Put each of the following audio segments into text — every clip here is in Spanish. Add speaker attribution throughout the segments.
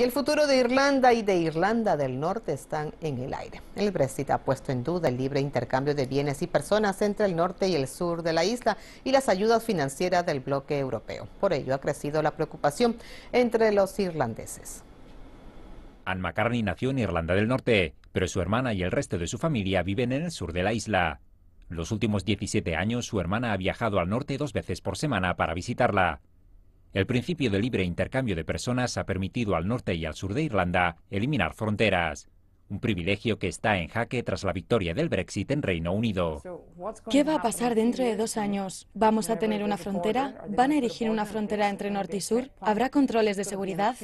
Speaker 1: y el futuro de Irlanda y de Irlanda del Norte están en el aire. El Brexit ha puesto en duda el libre intercambio de bienes y personas entre el norte y el sur de la isla y las ayudas financieras del bloque europeo. Por ello ha crecido la preocupación entre los irlandeses.
Speaker 2: Anne McCartney nació en Irlanda del Norte, pero su hermana y el resto de su familia viven en el sur de la isla. Los últimos 17 años su hermana ha viajado al norte dos veces por semana para visitarla, el principio de libre intercambio de personas ha permitido al norte y al sur de Irlanda eliminar fronteras, un privilegio que está en jaque tras la victoria del Brexit en Reino Unido.
Speaker 3: ¿Qué va a pasar dentro de dos años? ¿Vamos a tener una frontera? ¿Van a erigir una frontera entre norte y sur? ¿Habrá controles de seguridad?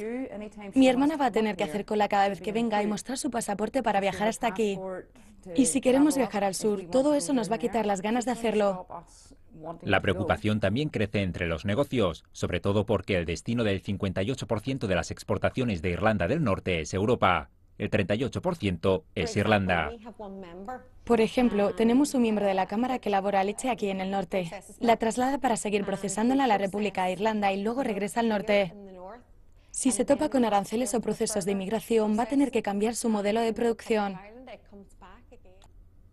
Speaker 3: Mi hermana va a tener que hacer cola cada vez que venga y mostrar su pasaporte para viajar hasta aquí. Y si queremos viajar al sur, todo eso nos va a quitar las ganas de hacerlo. La preocupación
Speaker 2: también crece entre los negocios, sobre todo porque el destino del 58% de las exportaciones de Irlanda del Norte es Europa. El 38% es Irlanda.
Speaker 3: Por ejemplo, tenemos un miembro de la Cámara que elabora leche este aquí en el norte. La traslada para seguir procesándola a la República de Irlanda y luego regresa al norte. Si se topa con aranceles o procesos de inmigración, va a tener que cambiar su modelo de producción.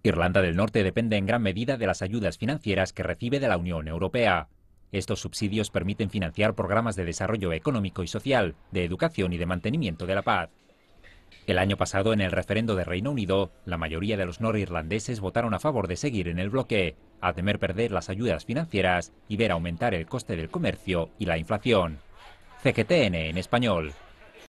Speaker 2: Irlanda del Norte depende en gran medida de las ayudas financieras que recibe de la Unión Europea. Estos subsidios permiten financiar programas de desarrollo económico y social, de educación y de mantenimiento de la paz. El año pasado, en el referendo de Reino Unido, la mayoría de los norirlandeses votaron a favor de seguir en el bloque, a temer perder las ayudas financieras y ver aumentar el coste del comercio y la inflación. CGTN en español.